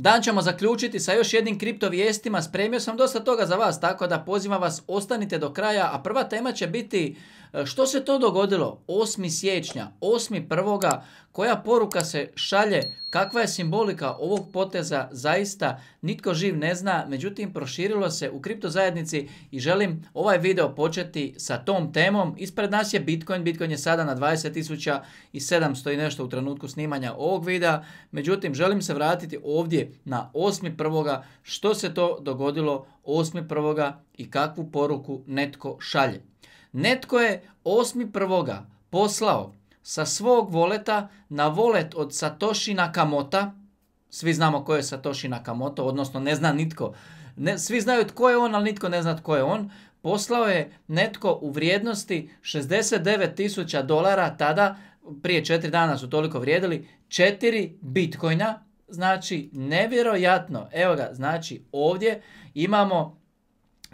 Dan ćemo zaključiti sa još jednim kripto vijestima. Spremio sam dosta toga za vas, tako da pozivam vas ostanite do kraja. A prva tema će biti e, što se to dogodilo 8. siječnja, prvoga. Koja poruka se šalje, kakva je simbolika ovog poteza zaista nitko živ ne zna, međutim proširilo se u kripto zajednici i želim ovaj video početi sa tom temom. Ispred nas je Bitcoin, Bitcoin je sada na 20.700 i nešto u trenutku snimanja ovog videa, međutim želim se vratiti ovdje na 8.1. što se to dogodilo 8.1. i kakvu poruku netko šalje. Netko je 8.1. poslao sa svog voleta na volet od Satoshi Nakamoto. Svi znamo ko je Satoshi Nakamoto, odnosno ne zna nitko. Ne, svi znaju tko je on, ali nitko ne zna tko je on. Poslao je netko u vrijednosti 69.000 dolara tada, prije četiri dana su toliko vrijedili, četiri bitcoina. Znači, nevjerojatno. Evo ga, znači ovdje imamo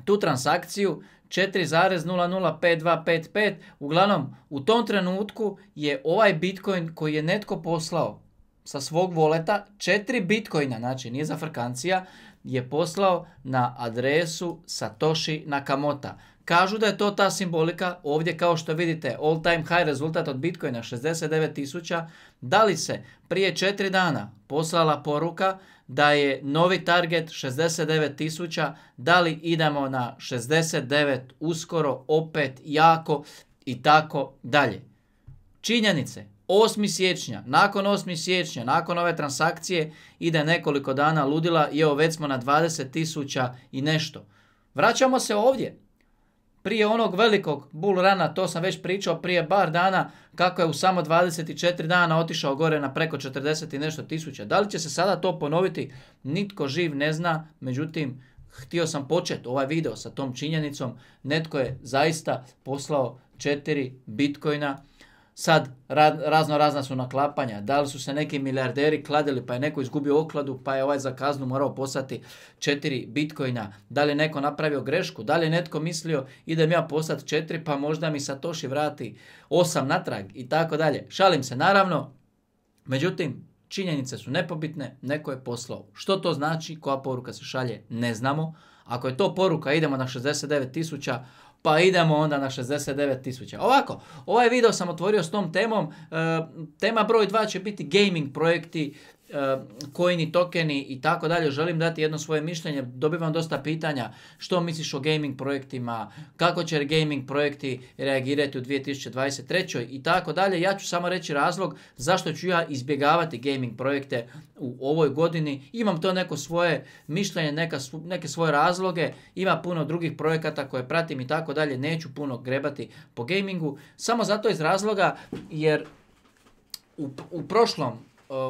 tu transakciju 4.005255, uglavnom u tom trenutku je ovaj Bitcoin koji je netko poslao sa svog voleta, 4 Bitcoina, znači nije za frkancija, je poslao na adresu Satoshi Nakamoto. Kažu da je to ta simbolika ovdje kao što vidite all time high rezultat od Bitcoina 69.000. Da li se prije 4 dana poslala poruka da je novi target 69.000, da li idemo na 69 uskoro opet jako i tako dalje. Činjenice 8. siječnja, nakon 8. siječnja, nakon ove transakcije ide nekoliko dana ludila i evo već smo na 20.000 i nešto. Vraćamo se ovdje, prije onog velikog bull rana, to sam već pričao prije bar dana, kako je u samo 24 dana otišao gore na preko 40 i nešto tisuća. Da li će se sada to ponoviti? Nitko živ ne zna, međutim, htio sam početi ovaj video sa tom činjenicom. Netko je zaista poslao 4 bitcoina sad razno razna su naklapanja, da li su se neki milijarderi kladili pa je neko izgubio okladu pa je ovaj za kaznu morao poslati četiri bitcoina, da li je neko napravio grešku, da li je netko mislio idem ja poslati četiri pa možda mi Satoshi vrati osam natrag i tako dalje. Šalim se naravno, međutim činjenice su nepobitne, neko je poslao. Što to znači, koja poruka se šalje, ne znamo. Ako je to poruka idemo na 69 tisuća, pa idemo onda na 69 tisuća. Ovako, ovaj video sam otvorio s tom temom, e, tema broj 2 će biti gaming projekti, kojini, e, tokeni i tako dalje. Želim dati jedno svoje mišljenje. Dobivam dosta pitanja što misliš o gaming projektima, kako će gaming projekti reagirati u 2023. i tako dalje. Ja ću samo reći razlog zašto ću ja izbjegavati gaming projekte u ovoj godini. Imam to neko svoje mišljenje, neke svoje razloge. Ima puno drugih projekata koje pratim i tako dalje. Neću puno grebati po gamingu. Samo zato iz razloga jer u prošlom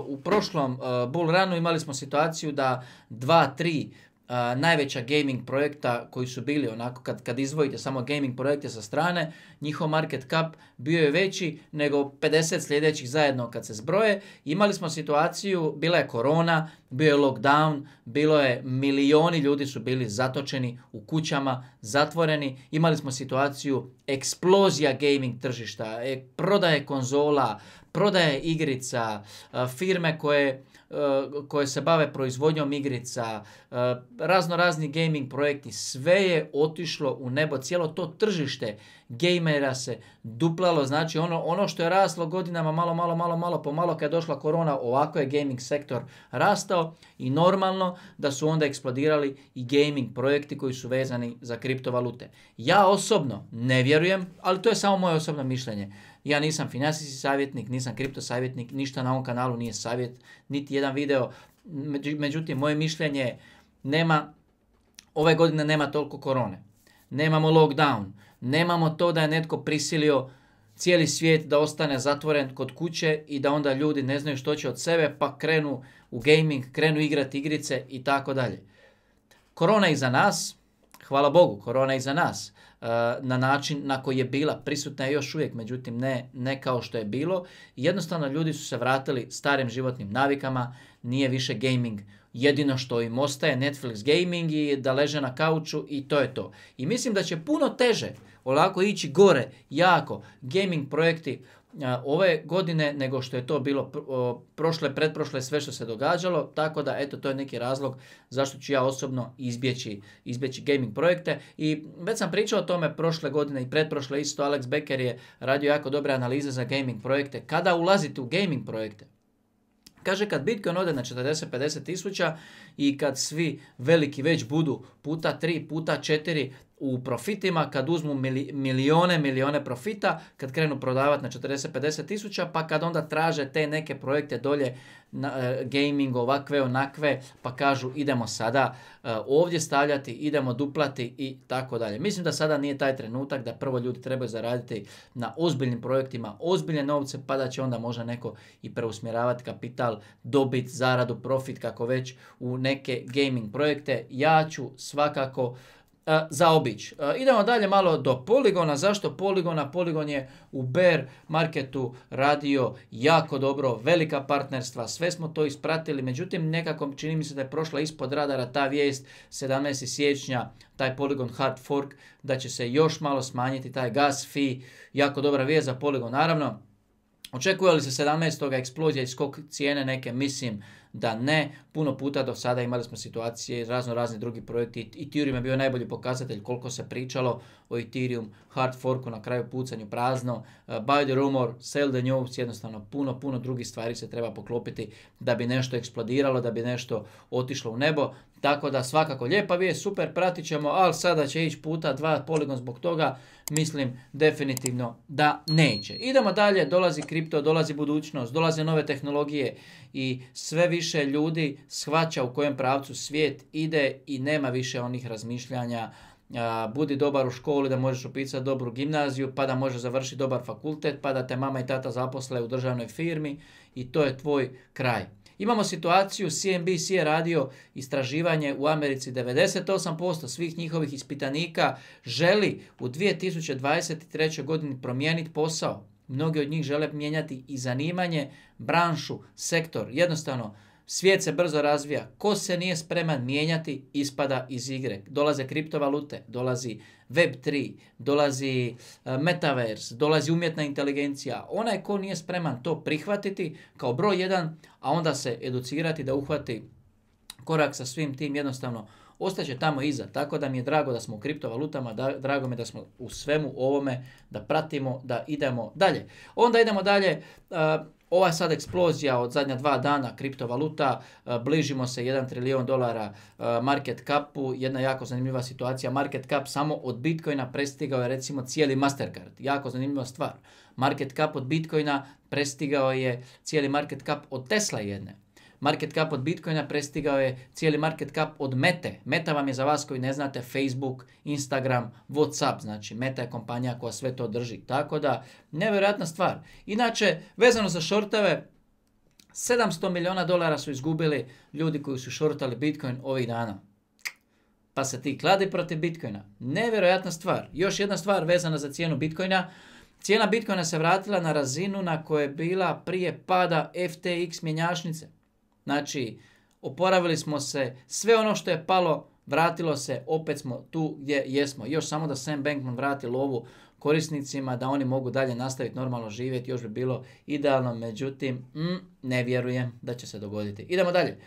u prošlom uh, bull runu imali smo situaciju da dva, tri uh, najveća gaming projekta koji su bili onako kad, kad izvojite samo gaming projekte sa strane, njihov market cap bio je veći nego 50 sljedećih zajedno kad se zbroje. Imali smo situaciju, bila je korona, bio je lockdown, bilo je milioni ljudi su bili zatočeni u kućama, zatvoreni. Imali smo situaciju eksplozija gaming tržišta, e, prodaje konzola, prodaje igrica, e, firme koje, e, koje se bave proizvodnjom igrica, e, razno razni gaming projekti, sve je otišlo u nebo, cijelo to tržište gamera se duplalo, znači ono, ono što je raslo godinama malo, malo, malo, malo, pomalo kad je došla korona, ovako je gaming sektor rastao i normalno da su onda eksplodirali i gaming projekti koji su vezani za kriptovalute. Ja osobno ne vjerujem, ali to je samo moje osobno mišljenje, ja nisam financijski savjetnik, nisam kripto savjetnik, ništa na ovom kanalu nije savjet, niti jedan video. Međutim, moje mišljenje nema, ove godine nema toliko korone. Nemamo lockdown, nemamo to da je netko prisilio cijeli svijet da ostane zatvoren kod kuće i da onda ljudi ne znaju što će od sebe pa krenu u gaming, krenu igrati igrice i tako dalje. Korona iza nas, Hvala Bogu, korona je iza nas. E, na način na koji je bila prisutna je još uvijek, međutim ne, ne kao što je bilo. Jednostavno ljudi su se vratili starim životnim navikama, nije više gaming jedino što im ostaje Netflix gaming i da leže na kauču i to je to. I mislim da će puno teže olako ići gore, jako, gaming projekti, ove godine nego što je to bilo prošle, pretprošle, sve što se događalo, tako da eto to je neki razlog zašto ću ja osobno izbjeći, izbjeći gaming projekte i već sam pričao o tome prošle godine i pretprošle isto, Alex Becker je radio jako dobre analize za gaming projekte. Kada ulazite u gaming projekte, Kaže kad Bitcoin ode na 40-50 tisuća i kad svi veliki već budu puta 3, puta 4, u profitima kad uzmu milione, milijone profita, kad krenu prodavati na 40-50 tisuća, pa kad onda traže te neke projekte dolje, e, gaming, ovakve, onakve, pa kažu idemo sada e, ovdje stavljati, idemo duplati i tako dalje. Mislim da sada nije taj trenutak da prvo ljudi trebaju zaraditi na ozbiljnim projektima ozbiljne novce, pa da će onda možda neko i preusmjeravati kapital, dobit, zaradu, profit, kako već u neke gaming projekte. Ja ću svakako E, obić. E, idemo dalje malo do poligona. Zašto poligona? Poligon je u bear marketu radio jako dobro, velika partnerstva, sve smo to ispratili, međutim nekako čini mi se da je prošla ispod radara ta vijest 17. siječnja, taj poligon hard fork, da će se još malo smanjiti taj gas fee, jako dobra vijest za poligon. Naravno, očekuje li se 17. eksplozija i skok cijene neke, mislim da ne. Puno puta do sada imali smo situacije, razno razni drugi projekti. Ethereum je bio najbolji pokazatelj koliko se pričalo o Ethereum, hard forku na kraju pucanju prazno, eh, buy the rumor, sell the news, jednostavno puno, puno drugih stvari se treba poklopiti da bi nešto eksplodiralo, da bi nešto otišlo u nebo. Tako da svakako lijepa vijest, super, pratit ćemo, ali sada će ići puta dva poligon zbog toga, mislim definitivno da neće. Idemo dalje, dolazi kripto, dolazi budućnost, dolaze nove tehnologije i sve više ljudi shvaća u kojem pravcu svijet ide i nema više onih razmišljanja budi dobar u školi da možeš upisati dobru gimnaziju, pa da možeš završiti dobar fakultet, pa da te mama i tata zaposle u državnoj firmi i to je tvoj kraj. Imamo situaciju, CNBC je radio istraživanje u Americi 98% svih njihovih ispitanika želi u 2023. godini promijeniti posao. Mnogi od njih žele mijenjati i zanimanje, branšu, sektor. Jednostavno, svijet se brzo razvija. Ko se nije spreman mijenjati, ispada iz igre. Dolaze kriptovalute, dolazi Web3, dolazi e, Metaverse, dolazi umjetna inteligencija. Onaj ko nije spreman to prihvatiti kao broj jedan, a onda se educirati da uhvati korak sa svim tim jednostavno ostaće tamo iza. Tako da mi je drago da smo u kriptovalutama, drago mi je da smo u svemu ovome, da pratimo, da idemo dalje. Onda idemo dalje, uh, ova sad eksplozija od zadnja dva dana kriptovaluta, bližimo se 1 trilijon dolara market capu, jedna jako zanimljiva situacija, market cap samo od Bitcoina prestigao je recimo cijeli Mastercard, jako zanimljiva stvar. Market cap od Bitcoina prestigao je cijeli market cap od Tesla jedne market cap od Bitcoina prestigao je cijeli market cap od Mete. Meta vam je za vas koji ne znate Facebook, Instagram, Whatsapp, znači Meta je kompanija koja sve to drži. Tako da, nevjerojatna stvar. Inače, vezano za shortove, 700 milijuna dolara su izgubili ljudi koji su šortali Bitcoin ovih dana. Pa se ti kladi protiv Bitcoina. Nevjerojatna stvar. Još jedna stvar vezana za cijenu Bitcoina. Cijena Bitcoina se vratila na razinu na kojoj je bila prije pada FTX mjenjačnice. Znači, oporavili smo se, sve ono što je palo, vratilo se, opet smo tu gdje jesmo. Još samo da Sam Bankman vrati lovu korisnicima, da oni mogu dalje nastaviti normalno živjeti, još bi bilo idealno, međutim, mm, ne vjerujem da će se dogoditi. Idemo dalje. E,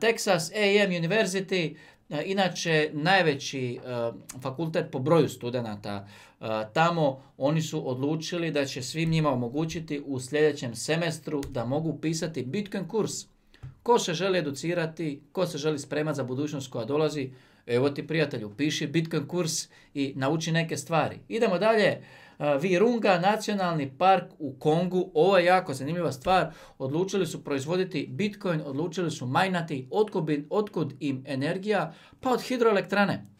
Texas A&M University, e, inače najveći e, fakultet po broju studenata tamo, oni su odlučili da će svim njima omogućiti u sljedećem semestru da mogu pisati Bitcoin kurs ko se želi educirati, ko se želi spremati za budućnost koja dolazi, evo ti prijatelju, piši Bitcoin kurs i nauči neke stvari. Idemo dalje. E, Virunga, nacionalni park u Kongu, ovo je jako zanimljiva stvar, odlučili su proizvoditi Bitcoin, odlučili su majnati, otkud, im energija, pa od hidroelektrane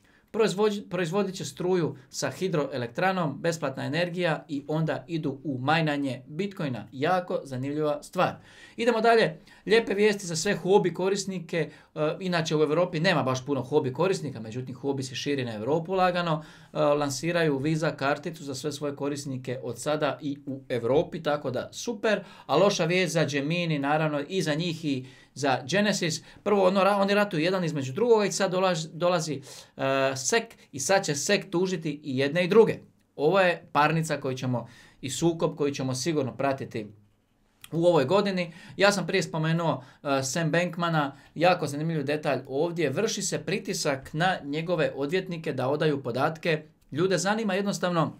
proizvodit će struju sa hidroelektranom, besplatna energija i onda idu u majnanje bitcoina. Jako zanimljiva stvar. Idemo dalje. Lijepe vijesti za sve hobi korisnike. E, inače u Europi nema baš puno hobi korisnika, međutim hobi se širi na Europu lagano. E, lansiraju Visa karticu za sve svoje korisnike od sada i u Europi, tako da super. A loša vijest za Gemini, naravno i za njih i za Genesis. Prvo ono, oni ratuju jedan između drugoga i sad dolazi, dolazi e, i sad će sek tužiti i jedne i druge. Ovo je parnica koju ćemo i sukob koji ćemo sigurno pratiti u ovoj godini. Ja sam prije spomenuo uh, Sam Bankmana, jako zanimljiv detalj ovdje. Vrši se pritisak na njegove odvjetnike da odaju podatke. Ljude zanima jednostavno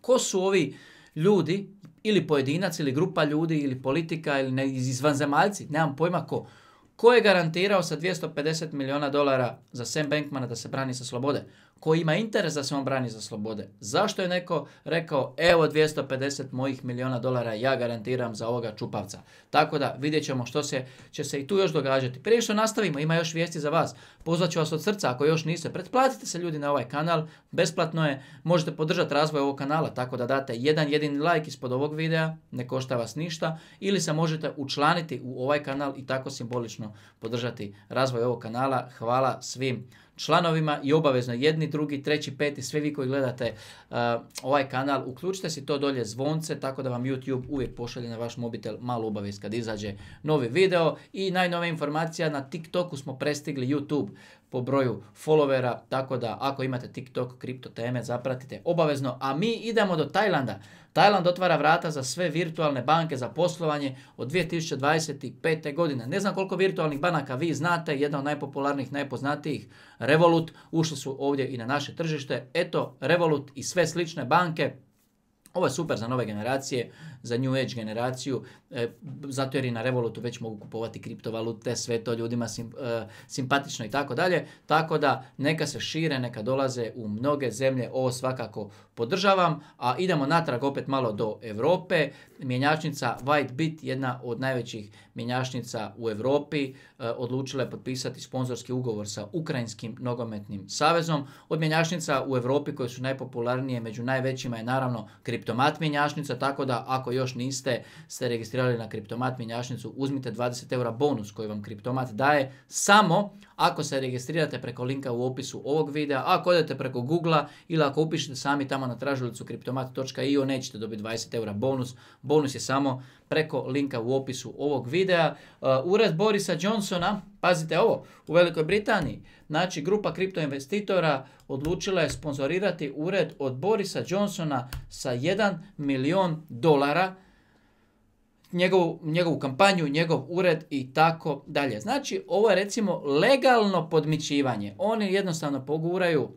ko su ovi ljudi ili pojedinac, ili grupa ljudi, ili politika, ili ne, izvanzemaljci, nemam pojma ko. Ko je garantirao sa 250 milijuna dolara za Sam Bankmana da se brani sa slobode? koji ima interes da se on brani za slobode. Zašto je neko rekao, evo 250 mojih miliona dolara ja garantiram za ovoga čupavca. Tako da vidjet ćemo što se, će se i tu još događati. Prije što nastavimo, ima još vijesti za vas. Pozvat ću vas od srca ako još niste. Pretplatite se ljudi na ovaj kanal, besplatno je. Možete podržati razvoj ovog kanala tako da date jedan jedini like ispod ovog videa, ne košta vas ništa. Ili se možete učlaniti u ovaj kanal i tako simbolično podržati razvoj ovog kanala. Hvala svim članovima i obavezno jedni, drugi, treći, peti, sve vi koji gledate uh, ovaj kanal, uključite si to dolje zvonce tako da vam YouTube uvijek pošalje na vaš mobitel malu obavijest kad izađe novi video i najnova informacija na TikToku smo prestigli YouTube po broju followera, tako da ako imate TikTok, kripto teme, zapratite obavezno. A mi idemo do Tajlanda. Tajland otvara vrata za sve virtualne banke za poslovanje od 2025. godine. Ne znam koliko virtualnih banaka vi znate, jedna od najpopularnijih, najpoznatijih, Revolut, ušli su ovdje i na naše tržište. Eto, Revolut i sve slične banke ovo je super za nove generacije, za New Age generaciju, e, zato jer i na Revolutu već mogu kupovati kriptovalute, sve to ljudima e, simpatično i tako dalje. Tako da neka se šire, neka dolaze u mnoge zemlje, ovo svakako podržavam. A idemo natrag opet malo do Europe. Mjenjačnica Whitebit, jedna od najvećih mjenjačnica u Europi, e, odlučila je potpisati sponzorski ugovor sa Ukrajinskim nogometnim savezom. Od mjenjačnica u Europi koje su najpopularnije među najvećima je naravno kriptovaluta Kriptomat mjenjašnica, tako da ako još niste se registrirali na Kriptomat mjenjačnicu, uzmite 20 eura bonus koji vam Kriptomat daje samo ako se registrirate preko linka u opisu ovog videa, ako odete preko google ili ako upišete sami tamo na tražilicu kriptomat.io nećete dobiti 20 eura bonus. Bonus je samo preko linka u opisu ovog videa. Uh, ured Borisa Johnsona, pazite ovo, u Velikoj Britaniji, znači grupa kriptoinvestitora odlučila je sponzorirati ured od Borisa Johnsona sa 1 milion dolara njegovu, njegovu kampanju, njegov ured i tako dalje. Znači, ovo je recimo legalno podmićivanje. Oni jednostavno poguraju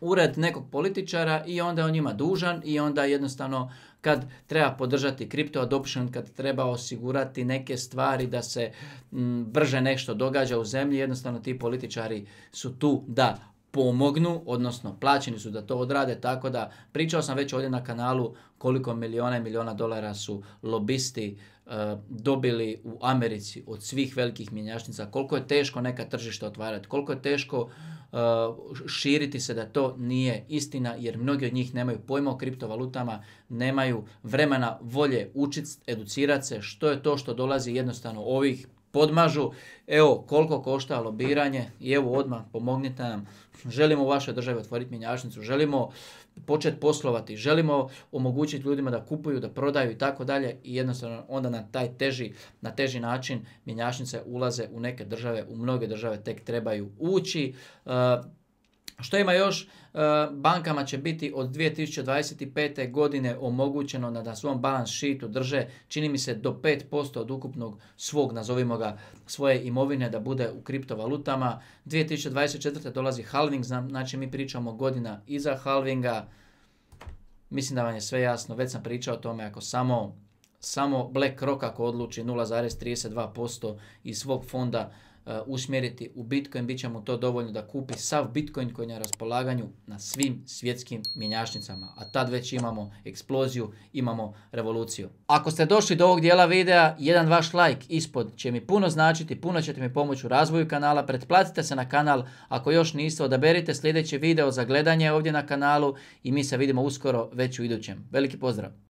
ured nekog političara i onda on njima dužan i onda jednostavno kad treba podržati crypto adoption, kad treba osigurati neke stvari da se mm, brže nešto događa u zemlji, jednostavno ti političari su tu da pomognu, odnosno plaćeni su da to odrade, tako da pričao sam već ovdje na kanalu koliko miliona i miliona dolara su lobisti eh, dobili u Americi od svih velikih mjenjačnica, koliko je teško neka tržišta otvarati, koliko je teško eh, širiti se da to nije istina jer mnogi od njih nemaju pojma o kriptovalutama, nemaju vremena, volje učiti, educirati se što je to što dolazi jednostavno ovih podmažu, evo koliko košta lobiranje i evo odmah pomognite nam, želimo u vašoj državi otvoriti mjenjačnicu, želimo početi poslovati, želimo omogućiti ljudima da kupuju, da prodaju i tako dalje i jednostavno onda na taj teži, na teži način mjenjačnice ulaze u neke države, u mnoge države tek trebaju ući. Što ima još? E, bankama će biti od 2025. godine omogućeno da na svom balans sheetu drže, čini mi se, do 5% od ukupnog svog, nazovimo ga, svoje imovine da bude u kriptovalutama. 2024. dolazi halving, znači mi pričamo godina iza halvinga. Mislim da vam je sve jasno, već sam pričao o tome, ako samo samo BlackRock ako odluči 0,32% iz svog fonda eh, usmjeriti u Bitcoin, bit će mu to dovoljno da kupi sav Bitcoin koji je na raspolaganju na svim svjetskim mjenjačnicama. A tad već imamo eksploziju, imamo revoluciju. Ako ste došli do ovog dijela videa, jedan vaš like ispod će mi puno značiti, puno ćete mi pomoći u razvoju kanala. Pretplatite se na kanal ako još niste, odaberite sljedeći video za gledanje ovdje na kanalu i mi se vidimo uskoro već u idućem. Veliki pozdrav!